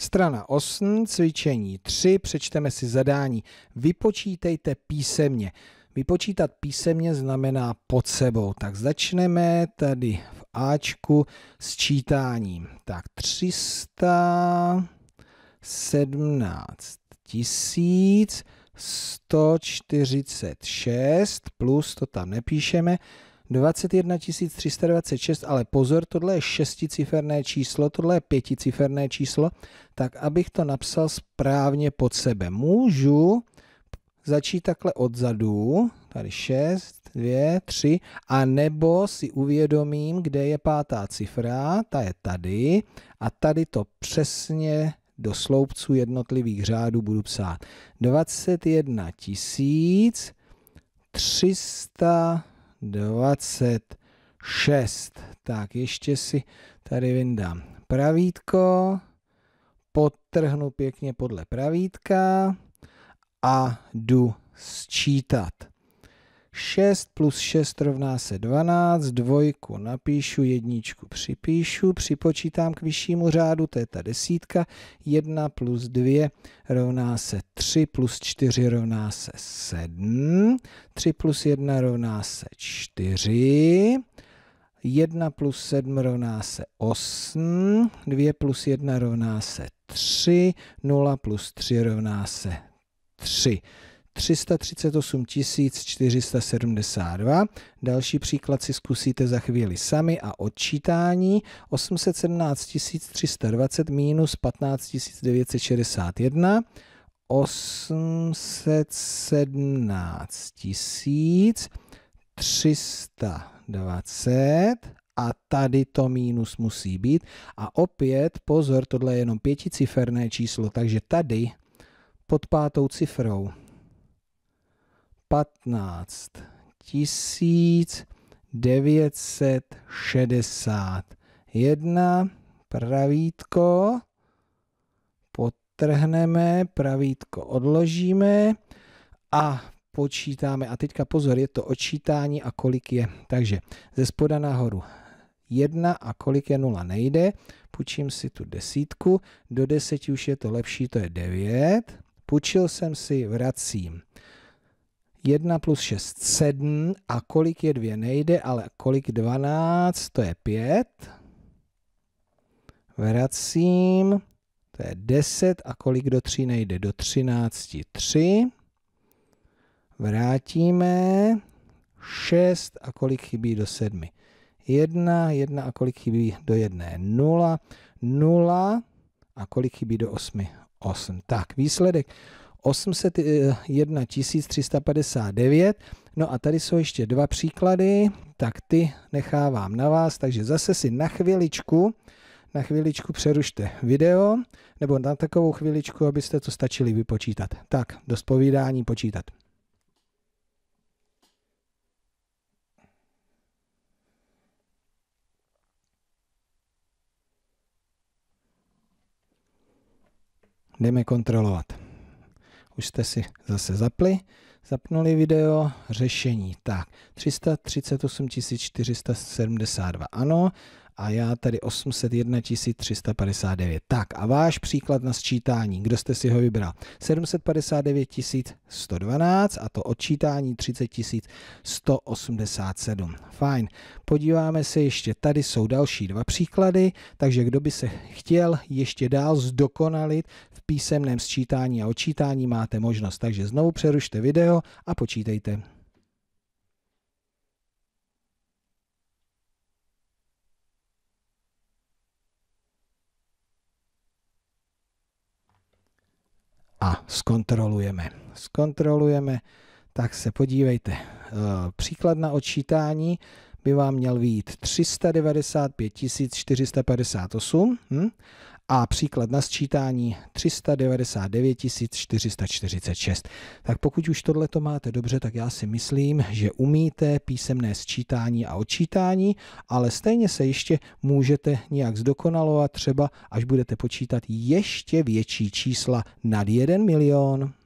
Strana 8, cvičení 3, přečteme si zadání. Vypočítejte písemně. Vypočítat písemně znamená pod sebou. Tak začneme tady v Ačku s čítáním. Tak 317 146 plus, to tam nepíšeme, 21 326, ale pozor, tohle je šesticiferné číslo, tohle je pěticiferné číslo, tak abych to napsal správně pod sebe. Můžu začít takhle odzadu, tady 6, 2, 3, a nebo si uvědomím, kde je pátá cifra, ta je tady, a tady to přesně do sloupců jednotlivých řádů budu psát 21 300 26. Tak ještě si tady vyndám pravítko, podtrhnu pěkně podle pravítka a jdu sčítat. 6 plus 6 rovná se 12, dvojku napíšu, jedničku připíšu, připočítám k vyššímu řádu, to je ta desítka, 1 plus 2 rovná se 3, plus 4 rovná se 7, 3 plus 1 rovná se 4, 1 plus 7 rovná se 8, 2 plus 1 rovná se 3, 0 plus 3 rovná se 3. 338 472. Další příklad si zkusíte za chvíli sami a odčítání 817 320 minus 15 961. 817 320 a tady to mínus musí být. A opět, pozor, tohle je jenom pěticiferné číslo, takže tady pod pátou cifrou 15 1961 pravítko, potrhneme, pravítko odložíme a počítáme. A teďka pozor, je to odčítání a kolik je. Takže ze spoda nahoru 1 a kolik je 0 nejde. Půjčím si tu desítku, do deseti už je to lepší, to je 9. Půjčil jsem si, vracím. 1 plus 6, 7 a kolik je 2 nejde, ale kolik 12, to je 5. Vracím, to je 10 a kolik do 3 nejde, do 13, 3. Vrátíme 6 a kolik chybí do 7. 1, 1 a kolik chybí do 1 0, 0 a kolik chybí do 8, 8. Tak, výsledek 801 359. No a tady jsou ještě dva příklady, tak ty nechávám na vás, takže zase si na chviličku na chviličku přerušte video, nebo na takovou chviličku, abyste to stačili vypočítat. Tak, dost spovídání počítat. Jdeme kontrolovat už jste si zase zapli, zapnuli video, řešení, tak, 338 472, ano, a já tady 801 359. Tak a váš příklad na sčítání, kdo jste si ho vybral? 759 112 a to odčítání 30 187. Fajn, podíváme se ještě, tady jsou další dva příklady, takže kdo by se chtěl ještě dál zdokonalit v písemném sčítání a odčítání máte možnost. Takže znovu přerušte video a počítejte. a zkontrolujeme. Zkontrolujeme, tak se podívejte. Eh, příklad na odčítání by vám měl být 395 458 hm? a příklad na sčítání 399 446. Tak pokud už tohle to máte dobře, tak já si myslím, že umíte písemné sčítání a odčítání, ale stejně se ještě můžete nějak zdokonalovat třeba, až budete počítat ještě větší čísla nad 1 milion.